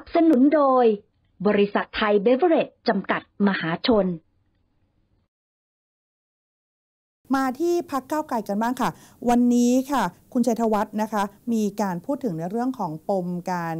นับสนุนโดย บริษัทไทยเบเวอร์เรจจำกัดมหาชน มาที่พักเก้าไกลกันบ้างค่ะ วันนี้ค่ะ คุณชัยธวัฒน์นะคะ มีการพูดถึงในเรื่องของปมการ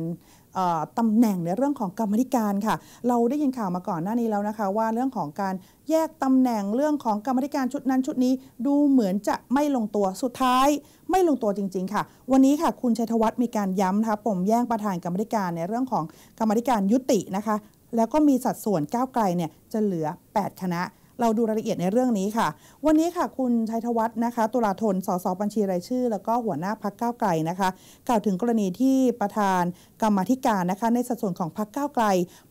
ตำแหน่งในเรื่องของกรรมธิการค่ะ เราได้ยินข่าวมาก่อนหน้านี้แล้วนะคะ ว่าเรื่องของการแยกตำแหน่งเรื่องของกรรมธิการชุดนั้นชุดนี้ดูเหมือนจะไม่ลงตัวสุดท้าย ไม่ลงตัวจริงๆค่ะวันนี้ค่ะคุณชัยธวัฒน์มีการย้ำนะคะผมแย่งประธานกรรมธิการในเรื่องของกรรมธิการยุตินะคะแล้วก็มีสัดส่วนก้าวไกลเนี่ยจะเหลือ 8 คณะเราดูรายละเอียดในเรื่องนี้ค่ะ วันนี้ค่ะคุณชัยธวัฒน์นะคะ ตุลาธนสสบัญชีรายชื่อ แล้วก็หัวหน้าพักเก้าไกลนะคะ กล่าวถึงกรณีที่ประธานกรรมธิการนะคะ ในสัดส่วนของพักเก้าไกล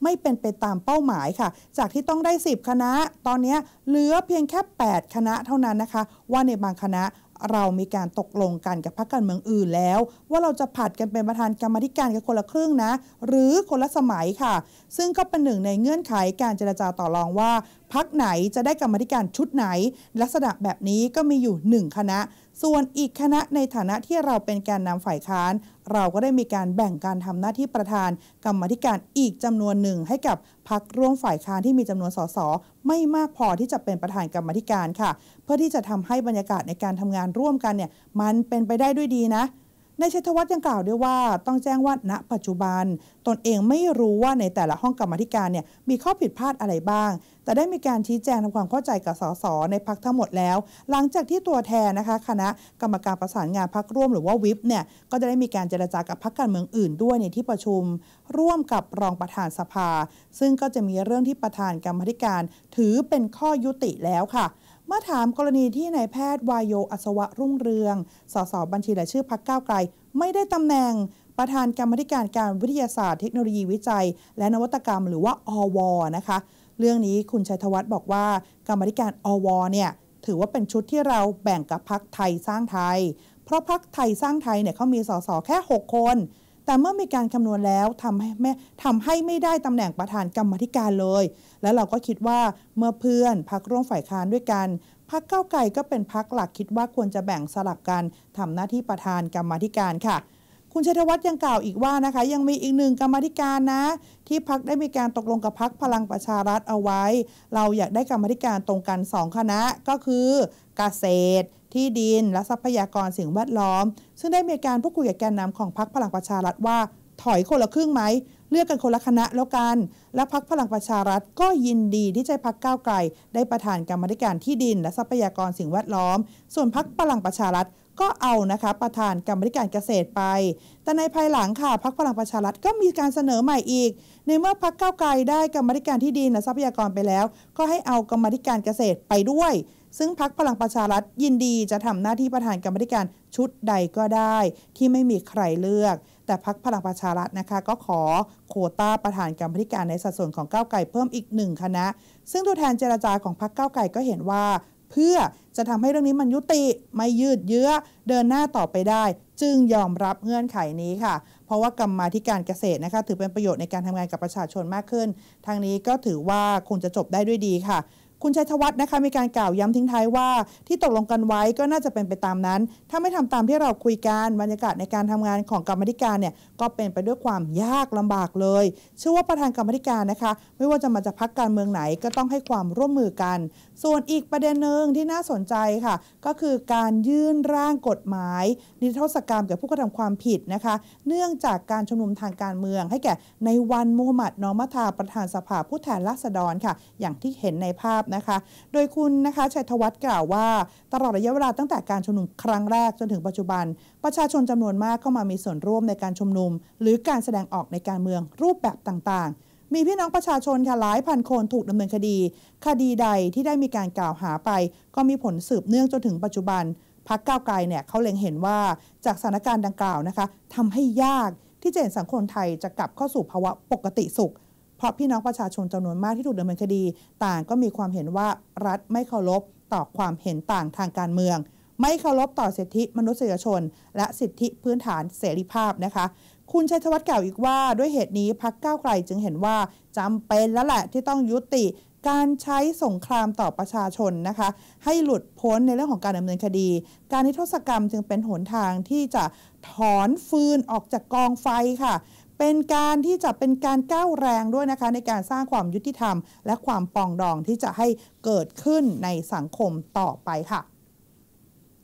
ไม่เป็นไปตามเป้าหมายค่ะ จากที่ต้องได้ 10 คณะ ตอนนี้เหลือเพียงแค่ 8 คณะเท่านั้นนะคะ ว่าในบางคณะเรามีการตกลงกันกับพรรคการเมืองอื่นแล้ว ว่าเราจะผัดกันเป็นประธานกรรมธิการกันคนละครึ่งนะ หรือคนละสมัยค่ะ ซึ่งก็เป็นหนึ่งในเงื่อนไขการเจรจาต่อรองว่าพรรคไหนจะได้กรรมธิการชุดไหน ลักษณะแบบนี้ก็มีอยู่ 1 คณะส่วนอีกคณะในฐานะที่เราเป็นแกนนำฝ่ายค้าน เราก็ได้มีการแบ่งการทำหน้าที่ประธานกรรมธิการอีกจำนวนหนึ่ง ให้กับพักร่วมฝ่ายค้านที่มีจำนวนสสไม่มากพอที่จะเป็นประธานกรรมธิการค่ะ เพื่อที่จะทำให้บรรยากาศในการทำงานร่วมกันเนี่ย มันเป็นไปได้ด้วยดีนะนายชัยวัฒน์ยังกล่าวด้วยว่าต้องแจ้งว่าณปัจจุบัน ตนเองไม่รู้ว่าในแต่ละห้องกรรมธิการเนี่ยมีข้อผิดพลาดอะไรบ้าง แต่ได้มีการชี้แจงทำความเข้าใจกับสสในพักทั้งหมดแล้ว หลังจากที่ตัวแทนนะคะคณะกรรมการประสานงานพักร่วมหรือว่าวิปเนี่ยก็จะได้มีการเจรจากับพักการเมืองอื่นด้วยในที่ประชุม ร่วมกับรองประธานสภา ซึ่งก็จะมีเรื่องที่ประธานกรรมธิการ ถือเป็นข้อยุติแล้วค่ะเมื่อถามกรณีที่นายแพทย์วายโย อัศวะรุ่งเรือง สสบัญชีรายชื่อพักก้าว ไกล ไม่ได้ตำแหน่งประธานกรรมธิการการวิทยาศาสตร์เทคโนโลยีวิจัย และนวัตกรรม หรือว่า อว นะคะ เรื่องนี้คุณชัยธวัฒน์บอกว่า กรรมธิการ อว เนี่ย ถือว่าเป็นชุดที่เราแบ่งกับพักไทยสร้างไทย เพราะพักไทยสร้างไทยเนี่ยเขามีสสแค่6คนแต่เมื่อมีการคำนวณแล้วทำให้ไม่ทำให้ไม่ได้ตำแหน่งประธานกรรมธิการเลย และเราก็คิดว่าเมื่อเพื่อนพักร่วมฝ่ายค้านด้วยกัน พักเก้าไกลก็เป็นพักหลักคิดว่าควรจะแบ่งสลับกันทำหน้าที่ประธานกรรมธิการค่ะคุณชัยธวัฒน์ยังกล่าวอีกว่านะคะยังมีอีกหนึ่งกรรมธิการนะ ที่พักได้มีการตกลงกับพักพลังประชารัฐเอาไว้ เราอยากได้กรรมธิการตรงกัน2คณะก็คือ เกษตรที่ดินและทรัพยากรสิ่งแวดล้อม ซึ่งได้มีการพูดคุยกับแกนนำของพักพลังประชารัฐว่าถอยคนละครึ่งไหมเลือกกันคนละคณะแล้วกัน และพักพลังประชารัฐก็ยินดีที่จะพักก้าวไกลได้ประธานกรรมธิการที่ดิน และทรัพยากรสิ่งแวดล้อม ส่วนพักพลังประชารัฐก็เอานะคะประธานกรรมธิการเกษตรไป แต่ในภายหลังค่ะพักพลังประชารัฐก็มีการเสนอใหม่อีก ในเมื่อพักเก้าไกลได้กรรมธิการที่ดินและทรัพยากรไปแล้ว ก็ให้เอากรรมธิการเกษตรไปด้วย ซึ่งพักพลังประชารัฐยินดีจะทำหน้าที่ประธานกรรมธิการชุดใดก็ได้ ที่ไม่มีใครเลือก แต่พักพลังประชารัฐนะคะก็ขอโคต้าประธานกรรมธิการในสัดส่วนของก้าวไกลเพิ่มอีกหนึ่งคณะ ซึ่งตัวแทนเจรจาของพักก้าวไกลก็เห็นว่าเพื่อจะทำให้เรื่องนี้มันยุติไม่ยืดเยื้อเดินหน้าต่อไปได้ จึงยอมรับเงื่อนไขนี้ค่ะ เพราะว่ากรรมาธิการเกษตรนะคะถือเป็นประโยชน์ในการทำงานกับประชาชนมากขึ้นทางนี้ก็ถือว่าคงจะจบได้ด้วยดีค่ะ คุณชัยธวัฒน์นะคะมีการกล่าวย้ำทิ้งท้ายว่า ที่ตกลงกันไว้ก็น่าจะเป็นไปตามนั้น ถ้าไม่ทำตามที่เราคุยกันบรรยากาศในการทำงานของกรรมธิการเนี่ยก็เป็นไปด้วยความยากลำบากเลย เชื่อว่าประธานกรรมธิการนะคะ ไม่ว่าจะมาจากพักการเมืองไหนก็ต้องให้ความร่วมมือกันส่วนอีกประเด็นหนึ่งที่น่าสนใจค่ะ ก็คือการยื่นร่างกฎหมาย นิรโทษกรรมแก่ผู้กระทำความผิดนะคะ เนื่องจากการชุมนุมทางการเมือง ให้แก่ในวันมูฮัมหมัดนอมัธาประธานสภาผู้แทนราษฎรค่ะ อย่างที่เห็นในภาพนะคะ โดยคุณนะคะชัยธวัฒน์กล่าวว่า ตลอดระยะเวลาตั้งแต่การชุมนุมครั้งแรกจนถึงปัจจุบัน ประชาชนจำนวนมากเข้ามามีส่วนร่วมในการชุมนุม หรือการแสดงออกในการเมืองรูปแบบต่างๆมีพี่น้องประชาชนค่ะหลายพันคนถูกดำเนินคดี คดีใดที่ได้มีการกล่าวหาไป ก็มีผลสืบเนื่องจนถึงปัจจุบันพักก้าวไกลเนี่ยเขาเล็งเห็นว่าจากสถานการณ์ดังกล่าวนะคะทำให้ยากที่จะเห็นสังคมไทยจะกลับเข้าสู่ภาวะปกติสุข เพราะพี่น้องประชาชนจำนวนมากที่ถูกดำเนินคดี ต่างก็มีความเห็นว่ารัฐไม่เคารพต่อความเห็นต่างทางการเมืองไม่เคารพต่อสิทธิมนุษยชน และสิทธิพื้นฐานเสรีภาพนะคะคุณชัยธวัฒน์กล่าวอีกว่า ด้วยเหตุนี้พักก้าวไกลจึงเห็นว่าจำเป็นแล้วแหละที่ต้องยุติการใช้สงครามต่อประชาชนนะคะ ให้หลุดพ้นในเรื่องของการดำเนินคดี การนิทศกรรมจึงเป็นหนทางที่จะถอนฟืนออกจากกองไฟค่ะ เป็นการที่จะเป็นการก้าวแรงด้วยนะคะ ในการสร้างความยุติธรรม และความปองดองที่จะให้เกิดขึ้นในสังคมต่อไปค่ะ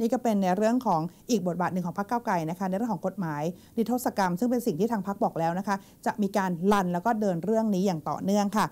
นี่ก็เป็นในเรื่องของอีกบทบาท หนึ่งของพรรคก้าวไกลนะคะในเรื่องของกฎหมาย นิทศกรรมซึ่งเป็นสิ่งที่ทางพรรคบอกแล้วนะคะ จะมีการลันแล้วก็เดินเรื่องนี้อย่างต่อเนื่องค่ะ